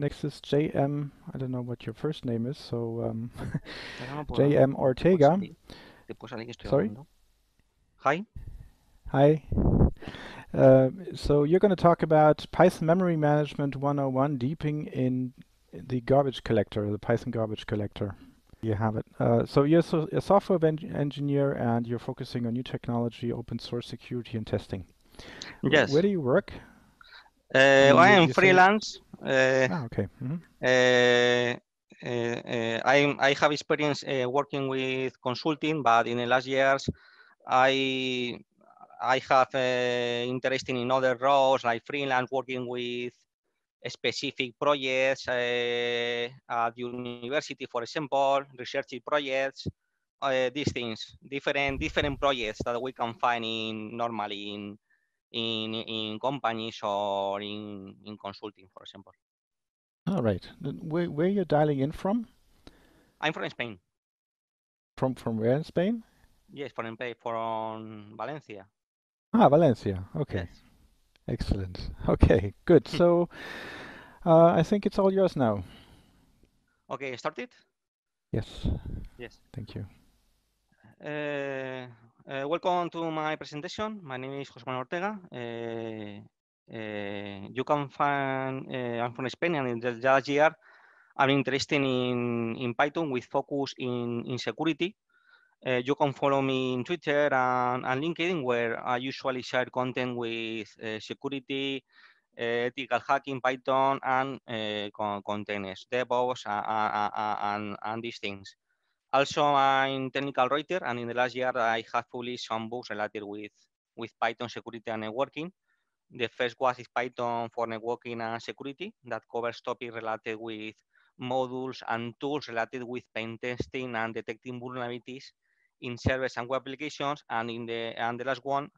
Next is JM, I don't know what your first name is, so um, JM Ortega. Sorry? Hi. Hi. Uh, so you're going to talk about Python Memory Management 101 deeping in the garbage collector, the Python garbage collector. You have it. Uh, so you're so a software engineer and you're focusing on new technology, open source security and testing. Yes. Where do you work? Uh, I am freelance. Say? Eh, ah, okay. Mm -hmm. i I have experience working with consulting, but in the last years, I I have interest in other roles like freelance working with specific projects uh, at university, for example, research projects, uh, these things, different different projects that we can find in normally in in in companies or in in consulting, for example. All right. Where where you're dialing in from? I'm from Spain. From from where in Spain? Yes, from from Valencia. Ah, Valencia. Okay. Yes. Excellent. Okay, good. so uh, I think it's all yours now. Okay, started? Yes. Yes. Thank you. Uh, uh, welcome to my presentation. My name is José Manuel Ortega. Uh, uh, you can find, I'm from Spain and in the last year I'm interested in, in Python with focus in, in security. you can follow me in Twitter and, and, LinkedIn where I usually share content with security, ethical hacking, Python, and containers, DevOps, and, and these things. Also, I'm technical writer, and in the last year, I have published some books related with, with Python security and networking. The first was is Python for networking and security that covers topics related with modules and tools related with pain testing and detecting vulnerabilities in servers and web applications. And in the and the last one,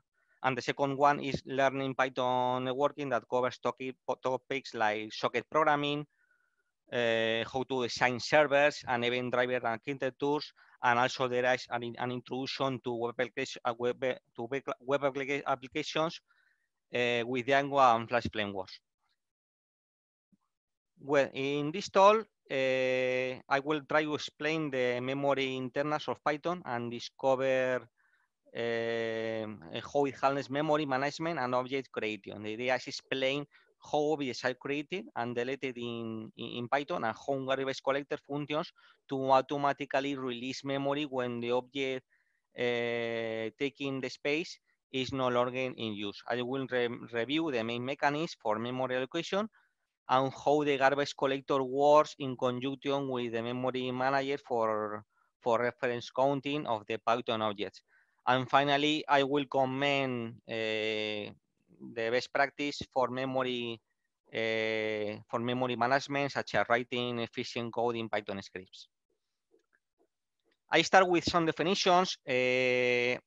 and the second one is learning Python networking that covers topics like socket programming, Eh, how to design servers and event driver architectures. And also there is an, an introduction to web, application, uh, web, to web applications eh, with Django and Flash frameworks. Well, in this talk, uh, I will try to explain the memory internals of Python and discover uh, how it handles memory management and object creation. The idea is explain how objects are created and deleted in, in Python and how garbage collector functions to automatically release memory when the object uh, taking the space is no longer in use. I will re review the main mechanism for memory allocation and how the garbage collector works in conjunction with the memory manager for, for reference counting of the Python objects. And finally, I will comment uh, the best practice for memory uh, for memory management, such as writing efficient code in Python scripts. I start with some definitions. Uh,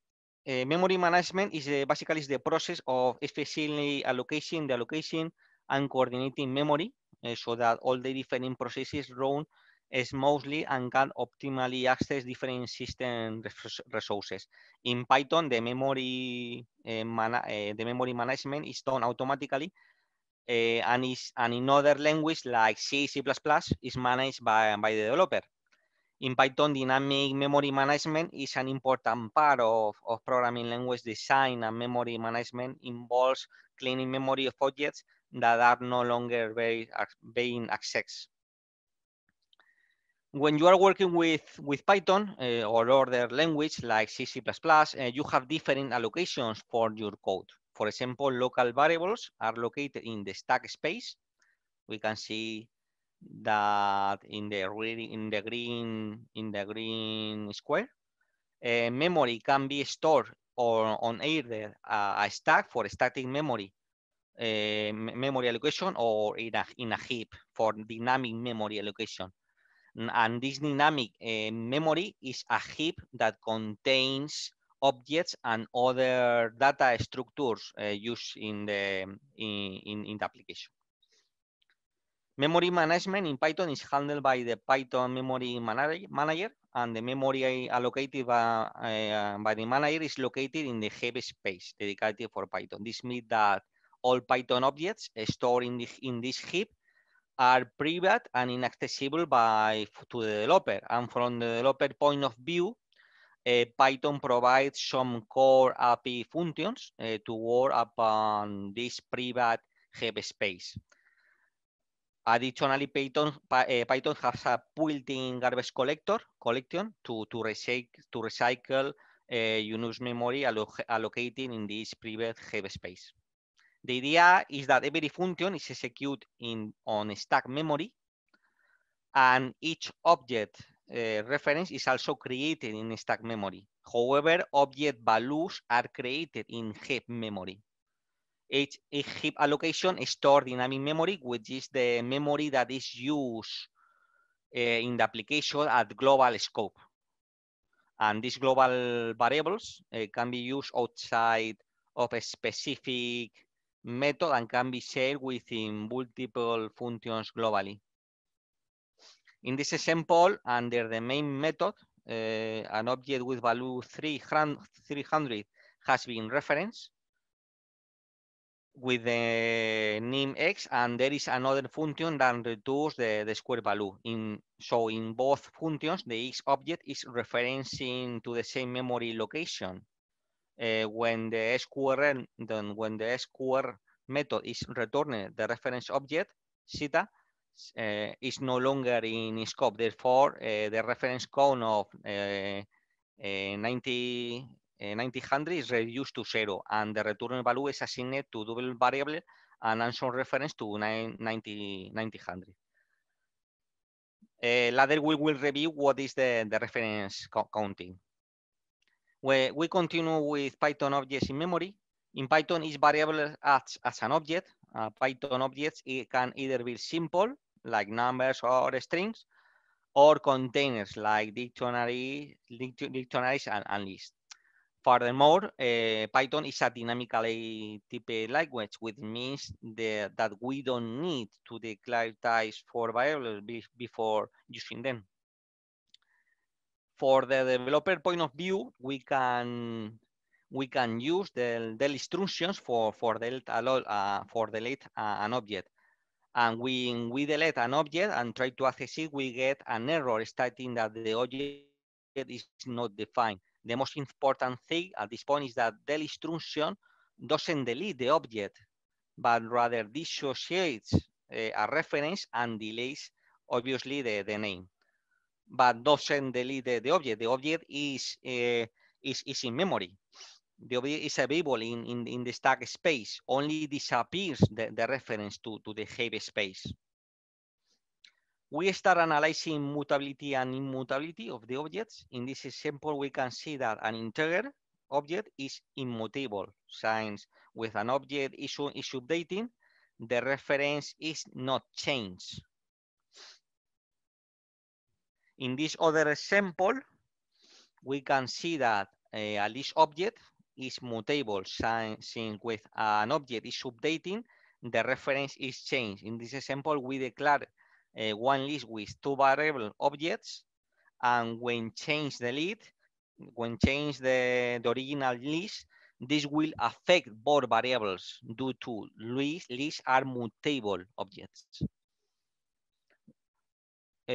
uh, memory management is basically is the process of efficiently allocating, the allocation, and coordinating memory so that all the different processes run is mostly and can optimally access different system resources. In Python, the memory uh, eh, man, uh, eh, the memory management is done automatically, uh, and is and in other language like C, C++, is managed by by the developer. In Python, dynamic memory management is an important part of, of programming language design and memory management involves cleaning memory of objects that are no longer very, being accessed. when you are working with, with Python uh, or other language like C, uh, you have different allocations for your code. For example, local variables are located in the stack space. We can see that in the in the green in the green square. Uh, memory can be stored or on either uh, a stack for static memory uh, memory allocation or in a, in a heap for dynamic memory allocation. And this dynamic uh, memory is a heap that contains objects and other data structures uh, used in the, in, in, in the application. Memory management in Python is handled by the Python memory manager and the memory allocated by, uh, by the manager is located in the heap space dedicated for Python. This means that all Python objects stored in, the, in this heap are private and inaccessible by to the developer. And from the developer point of view, uh, Python provides some core API functions uh, to work upon this private heap space. Additionally, Python, uh, Python has a built-in garbage collector collection to, to, recycle to recycle uh, unused memory allo allocated in this private heap space. The idea is that every function is executed in on stack memory, and each object uh, reference is also created in stack memory. However, object values are created in heap memory. Each, heap allocation is stored dynamic memory, which is the memory that is used uh, in the application at global scope. And these global variables uh, can be used outside of a specific method and can be shared within multiple functions globally. In this example, under the main method, uh, an object with value 300 has been referenced with the name x and there is another function that returns the, the square value in so in both functions the x object is referencing to the same memory location uh, when the SQRN, then when the SQR method is returning the reference object, theta, uh, eh, is no longer in scope. Therefore, uh, the reference cone of uh, 90, 900 is reduced to zero, and the return value is assigned to double variable and answer reference to 90, 900. Uh, later, we will review what is the, the reference co counting where we continue with Python objects in memory. In Python, each variable acts as an object. Uh, Python objects it can either be simple, like numbers or strings, or containers like dictionary, dictionaries and, and lists. Furthermore, uh, Python is a dynamically typed language, which means the, that we don't need to declare types for variables before using them for the developer point of view, we can we can use the del instructions for for delete uh, for delete uh, an object. And when we delete an object and try to access it, we get an error stating that the object is not defined. The most important thing at this point is that del instruction doesn't delete the object, but rather dissociates uh, a reference and delays, obviously, the, the name but doesn't delete the, the object. The object is, uh, is, is in memory. The object is available in, in, in the stack space, only disappears the, the reference to, to the heap space. We start analyzing mutability and immutability of the objects. In this example, we can see that an integer object is immutable, since with an object issue is updating, the reference is not changed. In this other example, we can see that eh, a list object is mutable since with an object is updating, the reference is changed. In this example, we declare uh, one list with two variable objects, and when change the list, when change the, the original list, this will affect both variables due to list, list are mutable objects. Uh,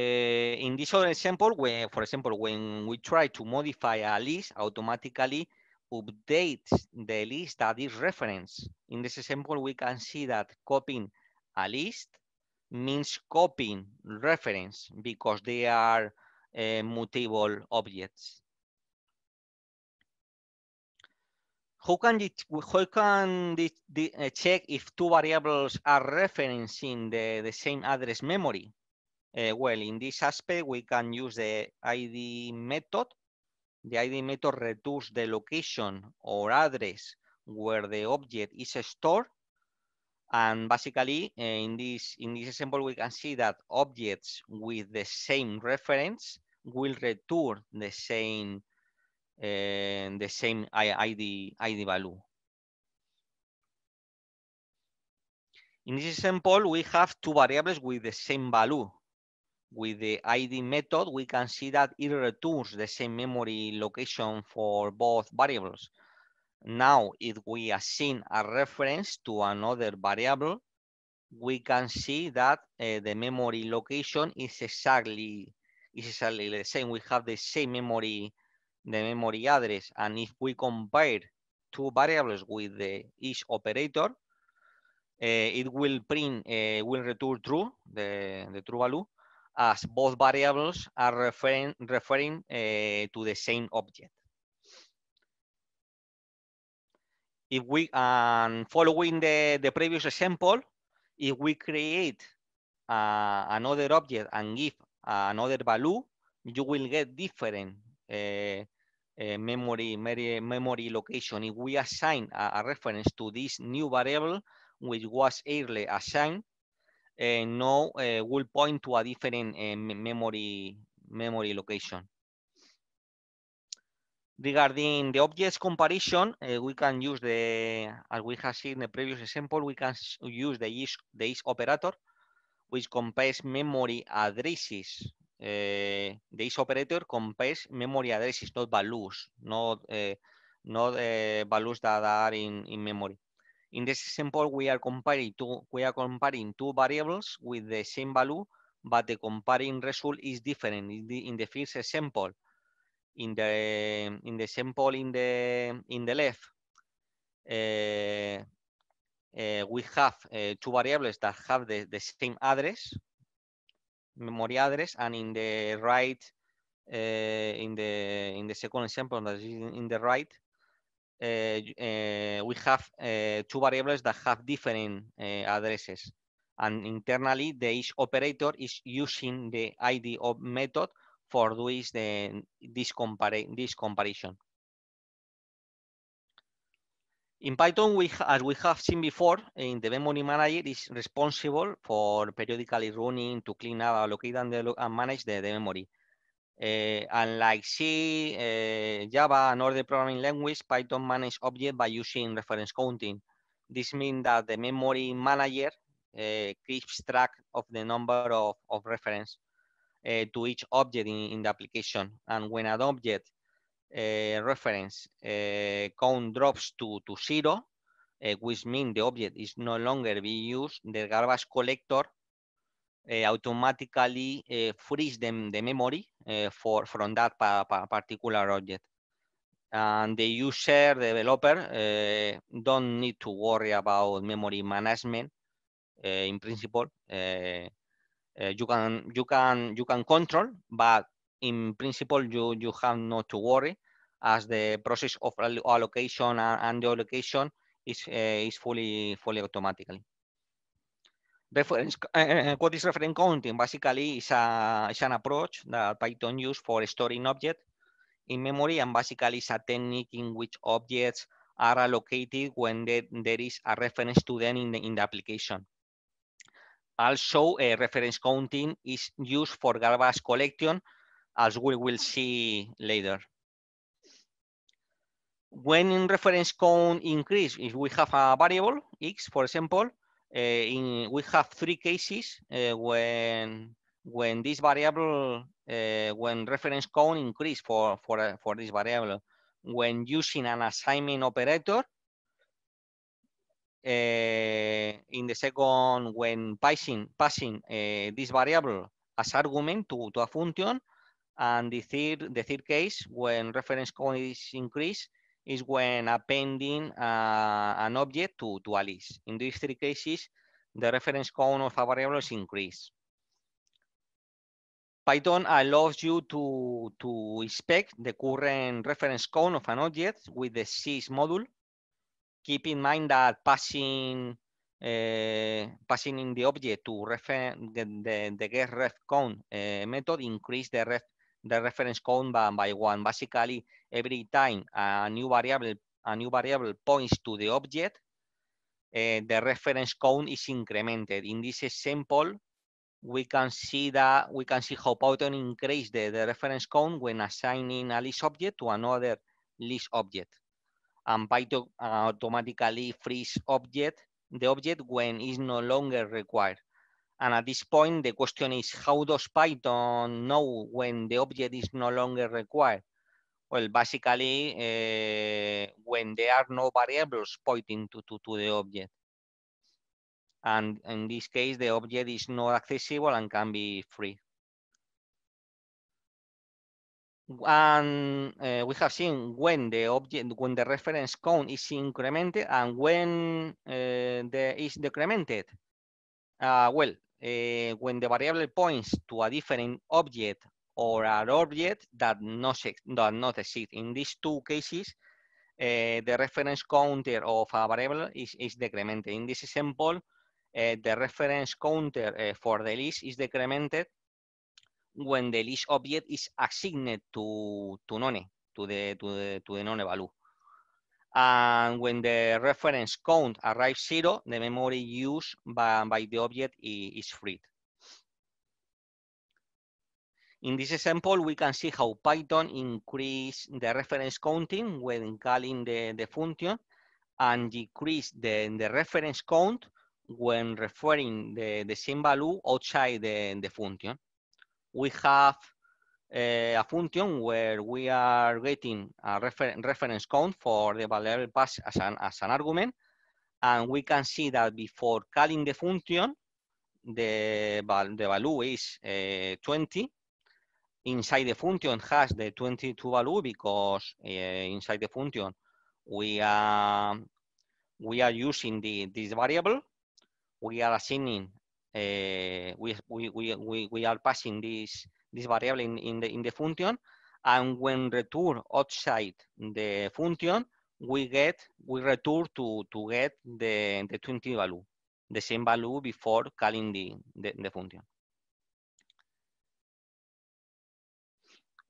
in this other example, when, for example, when we try to modify a list, automatically updates the list that is referenced. In this example, we can see that copying a list means copying reference because they are uh, mutable objects. How can, it, can the, uh, check if two variables are referencing the, the same address memory? Uh, well, in this aspect, we can use the ID method. The ID method returns the location or address where the object is stored. And basically, uh, in this in this example, we can see that objects with the same reference will return the same uh, the same ID ID value. In this example, we have two variables with the same value with the ID method, we can see that it returns the same memory location for both variables. Now, if we assign a reference to another variable, we can see that uh, the memory location is exactly is exactly the same. We have the same memory, the memory address. And if we compare two variables with the each operator, uh, it will print, uh, will return true, the, the true value as both variables are referring, referring eh, to the same object. If we, um, following the, the previous example, if we create uh, another object and give another value, you will get different uh, uh, memory, memory location. If we assign a, a, reference to this new variable, which was earlier assigned, Eh, no eh, will point to a different eh, memory memory location. Regarding the objects comparison, we can use the, as we have seen in the previous example, we can use the is, the is operator, which compares memory addresses uh, the is operator compares memory addresses, not values, not uh, not uh, values that are in, in memory. In this example, we are comparing two we are comparing two variables with the same value, but the comparing result is different in the, in the first example. In the in the sample in the in the left, uh, uh, we have uh, two variables that have the, the same address, memory address, and in the right, uh, in the in the second example that is in the right, Eh, eh, we have eh, two variables that have different addresses. And internally, the each operator is using the ID of method for doing the, this, this comparison. In Python, we, as we have seen before, in the memory manager is responsible for periodically running to clean up, allocate, and, manage the, the memory unlike eh, C, eh, Java, and other programming language, Python manages objects by using reference counting. This means that the memory manager eh, keeps track of the number of, of reference to each object in, in the application. And when an object uh, reference uh, count drops to, to zero, uh, which means the object is no longer being used, the garbage collector Eh, automatically eh, frees them the memory eh, for from that pa pa particular object and the user developer uh, don't need to worry about memory management uh, in principle uh, you can you can you can control but in principle you you have not to worry as the process of allocation uh, and the allocation is is fully fully automatically Reference, uh, what is reference counting? Basically, is a, an approach that Python use for storing objects in memory, and basically is a technique in which objects are allocated when they, there is a reference to them in the, in the application. Also, uh, reference counting is used for garbage collection, as we will see later. When reference count increase, if we have a variable, x, for example, Eh, in we have three cases eh, when when this variable eh, when reference cone increase for for for this variable when using an assignment operator uh, in the second when passing passing uh, this variable as argument to, to a function and the third the third case when reference cone is increased is when appending uh, an object to, to a list. In these three cases, the reference count of a variable is increased. Python allows you to, to inspect the current reference count of an object with the sys module. Keep in mind that passing uh, passing in the object to refer the, the, the get ref count uh, method increase the ref the reference count by, by one. Basically, every time a new variable a new variable points to the object, uh, the reference count is incremented. In this example, we can see that we can see how Python increase the, the reference count when assigning a list object to another list object. And Python uh, automatically frees object the object when is no longer required. And at this point, the question is, how does Python know when the object is no longer required? Well, basically, uh, when there are no variables pointing to, to, to the object. And in this case, the object is not accessible and can be free. And uh, we have seen when the object, when the reference count is incremented and when uh, the, is decremented. Uh, well, Eh, when the variable points to a different object or an object that not, not exist. In these two cases, eh, the reference counter of a variable is, is decremented. In this example, eh, the reference counter for the list is decremented when the list object is assigned to, to none, to the, to to the none value. And when the reference count arrives zero, the memory used by, by the object is freed. In this example, we can see how Python increase the reference counting when calling the, the function and decrease the, the reference count when referring the, the same value outside the, the function. We have Eh, a function where we are getting a refer reference count for the variable pass as an, as an argument. And we can see that before calling the function, the, val the value is eh, 20. Inside the function has the 22 value because eh, inside the function we are, we are using the, this variable. We are assigning, we, we, we, we are passing this this variable in, in, the, in the function, and when return outside the function, we get, we return to, to get the, the 20 value, the same value before calling the, the, the function.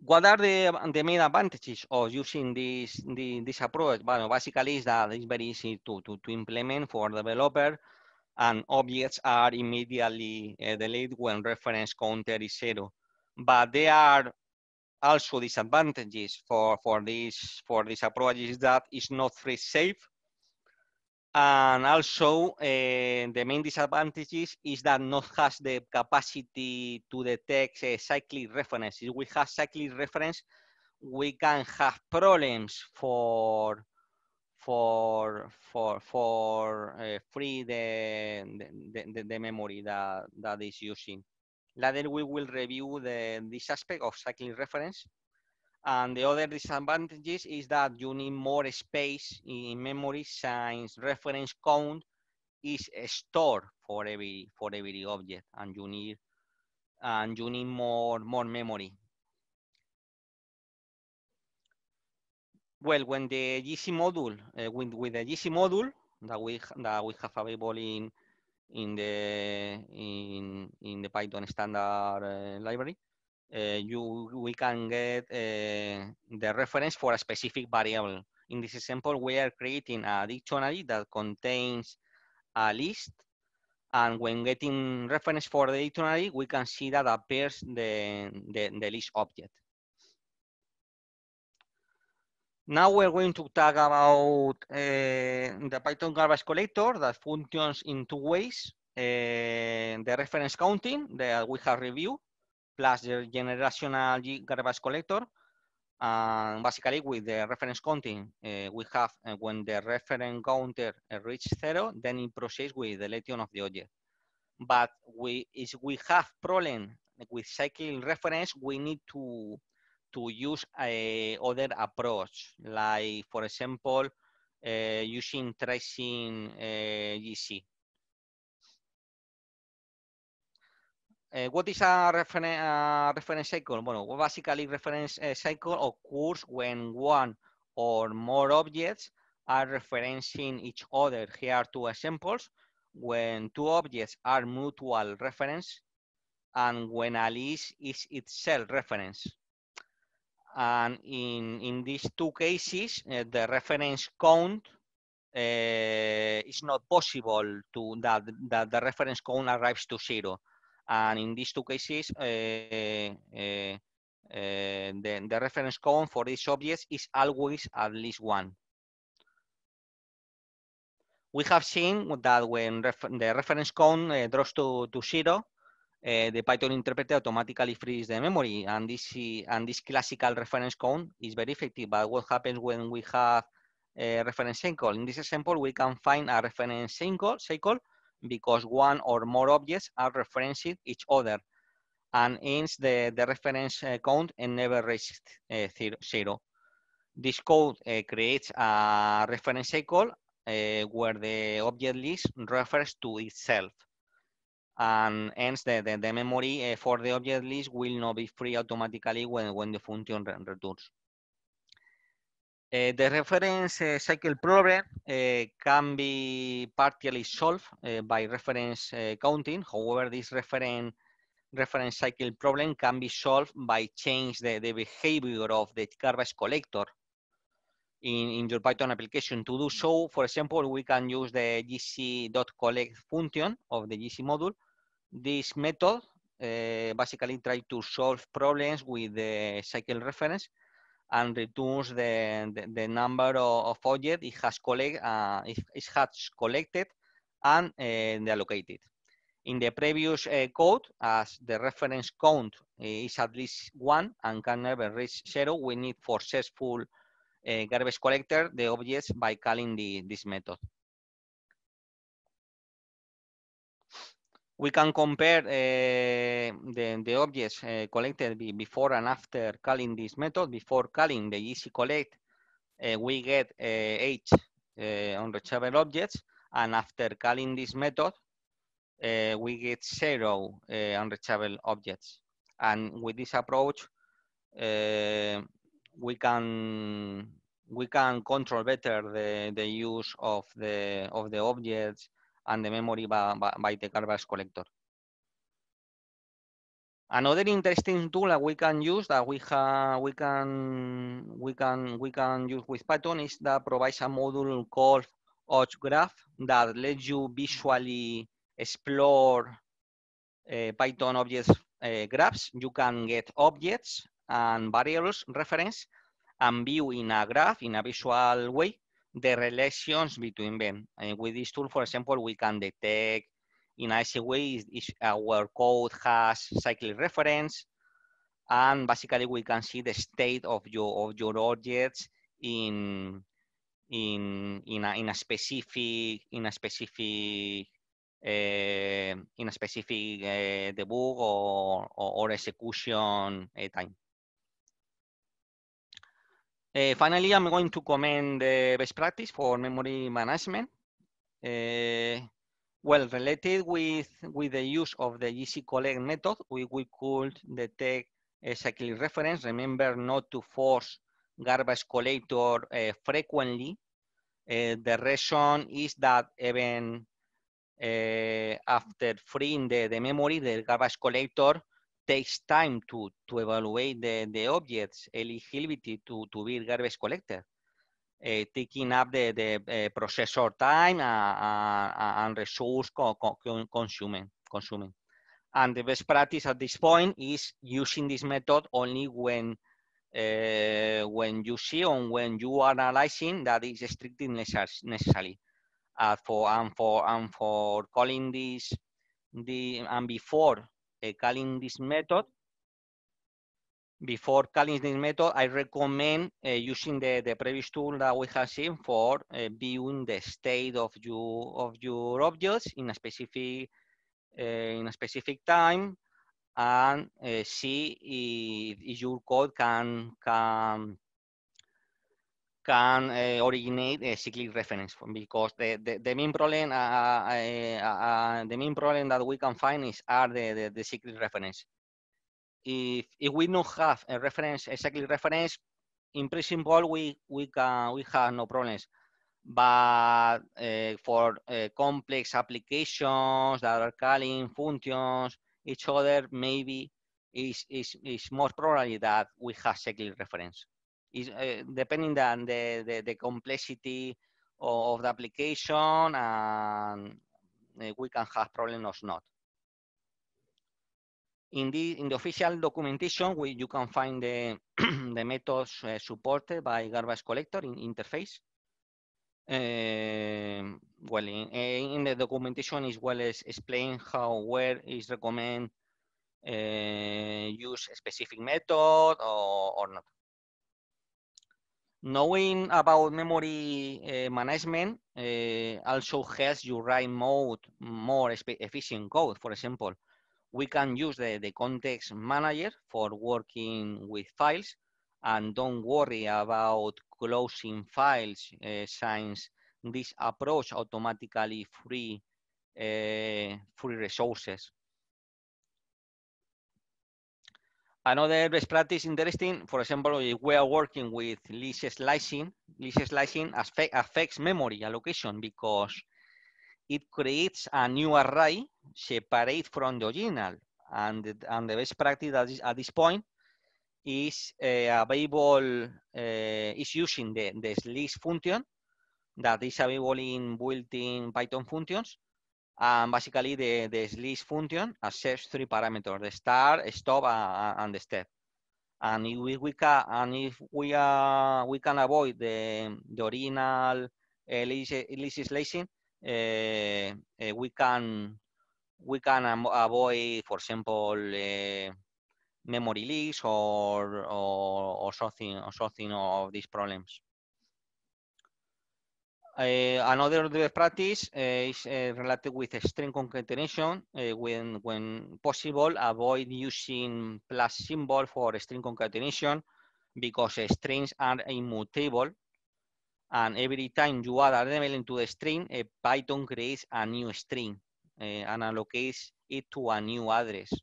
what are the, the main advantages of using this the, this approach? Well, basically, is that it's very easy to, to, to implement for developer, and objects are immediately uh, delayed when reference counter is zero. But there are also disadvantages for, for this for this approach is that it's not free safe. And also uh, the main disadvantages is that not has the capacity to detect uh, cyclic references. If we have cyclic reference, we can have problems for for for for uh, free the the, the the memory that that is using. Later, we will review the, this aspect of cycling reference. And the other disadvantages is that you need more space in memory since reference count is stored for every for every object, and you need and you need more more memory. Well, when the GC module uh, with with the GC module that we that we have available in in the in in the Python standard uh, library, uh, you we can get uh, the reference for a specific variable. In this example, we are creating a dictionary that contains a list, and when getting reference for the dictionary, we can see that appears the the, the list object. Now we're going to talk about uh, the Python garbage collector that functions in two ways. Uh, the reference counting that we have reviewed, plus the generational garbage collector. And basically, with the reference counting, uh, we have when the reference counter reaches zero, then it proceeds with the deletion of the object. But we, if we have problem with cycling reference, we need to to use a, other approach, like for example, uh, using tracing uh, eh, GC. Uh, eh, what is a reference cycle? Well, basically reference cycle occurs when one or more objects are referencing each other. Here are two examples. When two objects are mutual reference and when a list is itself reference. And in, in these two cases, uh, the reference count uh, is not possible to that, that the reference count arrives to zero. And in these two cases, uh, uh, the reference count for these objects is always at least one. We have seen that when ref the reference cone uh, drops to, to zero, the eh, Python interpreter automatically frees the memory, and this and this classical reference count is very effective. But what happens when we have a reference cycle? In this example, we can find a reference cycle, cycle because one or more objects are referencing each other, and hence the the reference eh, count and never reaches uh, zero. This code uh, creates a reference cycle uh, where the object list refers to itself and hence the, the, the memory eh, for the object list will not be free automatically when, when the function returns. Uh, the reference uh, cycle problem uh, can be partially solved by reference counting. However, this reference reference cycle problem can be solved by change the, the behavior of the garbage collector in, in your Python application. To do so, for example, we can use the gc.collect function of the gc module. This method uh, basically tries to solve problems with the cycle reference and returns the, the, the number of, of objects it has, collect, uh, it, it has collected and uh, allocated. In the previous uh, code, as the reference count uh, is at least one and can never reach zero, we need for successful uh, garbage collector, the objects by calling the, this method. We can compare uh, the, the objects uh, collected before and after calling this method. Before calling the easy collect, we get H on objects. And after calling this method, we get zero unreachable objects. And with this approach, we can we can control better the, the use of the of the objects and the memory by, by, by the garbage collector. Another interesting tool that we can use that we have we can we can we can use with Python is that provides a module called Graph that lets you visually explore uh, Python objects uh, graphs. You can get objects and variables reference and view in a graph, in a visual way, the relations between them. And with this tool, for example, we can detect in a easy way if our code has cyclic reference, and basically we can see the state of your of your objects in in in a, in a specific in a specific uh, in a specific uh, eh, debug or, or, or execution uh, time. Uh, finally, I'm going to comment the best practice for memory management. Uh, well, related with, with the use of the GC collect method, we, we could detect a cyclic reference. Remember not to force garbage collector uh, frequently. the reason is that even after freeing the, the memory, the garbage collector takes time to, to evaluate the, the object's eligibility to, to be garbage collector, uh, taking up the, the uh, processor time uh, uh, uh and resource co co consuming, consuming. And the best practice at this point is using this method only when uh, when you see or when you are analyzing that is strictly necessary. for and for and for calling this the and before Eh, calling this method. Before calling this method, I recommend eh, using the, the previous tool that we have seen for eh, viewing the state of your, of your objects in a specific, in a specific time and uh, see if, if, your code can can can uh, originate a eh, cyclic reference because the, the, the main problem uh uh, eh, uh, uh, the main problem that we can find is are the, the, the, cyclic reference. If, if we don't have a reference, a cyclic reference, in principle we, we can we have no problems. But for complex applications that are calling functions each other, maybe is is is most probably that we have cyclic reference is uh, depending on the, the, the, complexity of the application and eh, we can have problems or not. In the, in the official documentation, we, you can find the, the methods uh, supported by garbage collector in interface. Uh, well, in, in, the documentation is well as explain how, where is recommend uh, use a specific method or, or not knowing about memory uh, management uh, also helps you write more, more efficient code. For example, we can use the, the context manager for working with files and don't worry about closing files uh, since this approach automatically free, free resources Another best practice interesting, for example, if we are working with list slicing, List slicing affects memory allocation because it creates a new array separate from the original. And, and the best practice at this, at this point is uh, available, uh, is using the, the leash function that is available in built-in Python functions um, basically the, the slice function accepts three parameters, the start, stop, uh, and the step. And if we, we can, and if we, uh, we can avoid the, the original uh, slicing, uh, uh, we can we can um, avoid, for example, uh, memory leaks or, or, or something or something of these problems. Eh, another best practice eh, is eh, related with string concatenation. when, when possible, avoid using plus symbol for string concatenation because strings are immutable and every time you add an element to the string, Python creates a new string uh, and allocates it to a new address.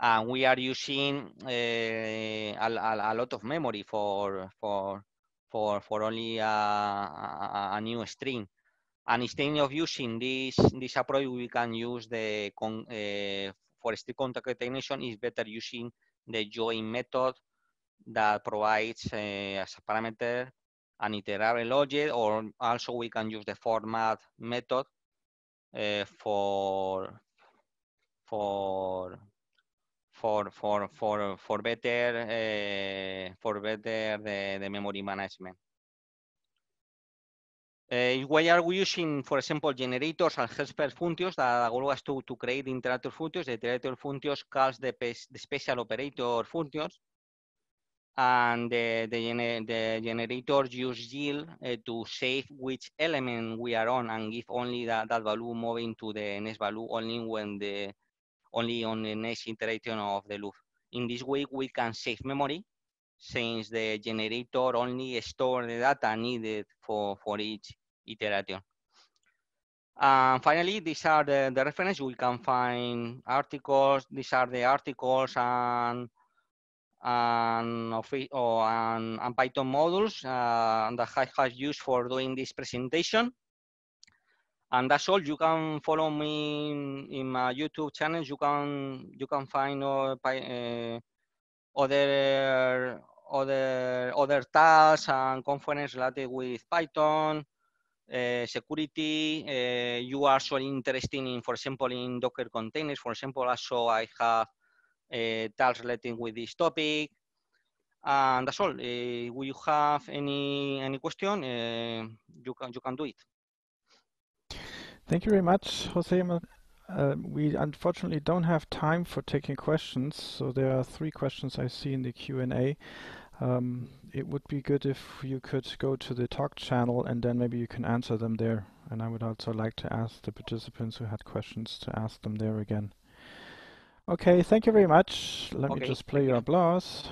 And we are using uh, a, a, a, lot of memory for, for, for, for only uh, a, a, a new string. And instead of using this, this approach, we can use the con, uh, for string contact recognition is better using the join method that provides uh, as a parameter an iterable object, or also we can use the format method uh, for for for for for for better uh, for better the, the memory management. Uh, why are we using, for example, generators and helper functions that allow us to, to create interactor functions? The interactor functions calls the, the special operator functions. And the, the, gener the generators use yield uh, to save which element we are on and give only that, that value moving to the next value only when the only on the next iteration of the loop. In this way, we can save memory since the generator only stores the data needed for, for each iteration. And finally, these are the, the references we can find articles. These are the articles and and, or, and, and Python modules uh, that I have used for doing this presentation. And that's all. You can follow me in, in my YouTube channel. You can you can find all, uh, other other other tasks and conferences related with Python, uh, security. Uh, you are so interested in, for example, in Docker containers. For example, also I have uh, eh, tasks related with this topic. And that's all. Uh, will you have any any question? you can you can do it. Thank you very much, Jose. Uh, we unfortunately don't have time for taking questions, so there are three questions I see in the Q&A. Um, it would be good if you could go to the talk channel and then maybe you can answer them there. And I would also like to ask the participants who had questions to ask them there again. Okay, thank you very much. Let okay. me just play your applause.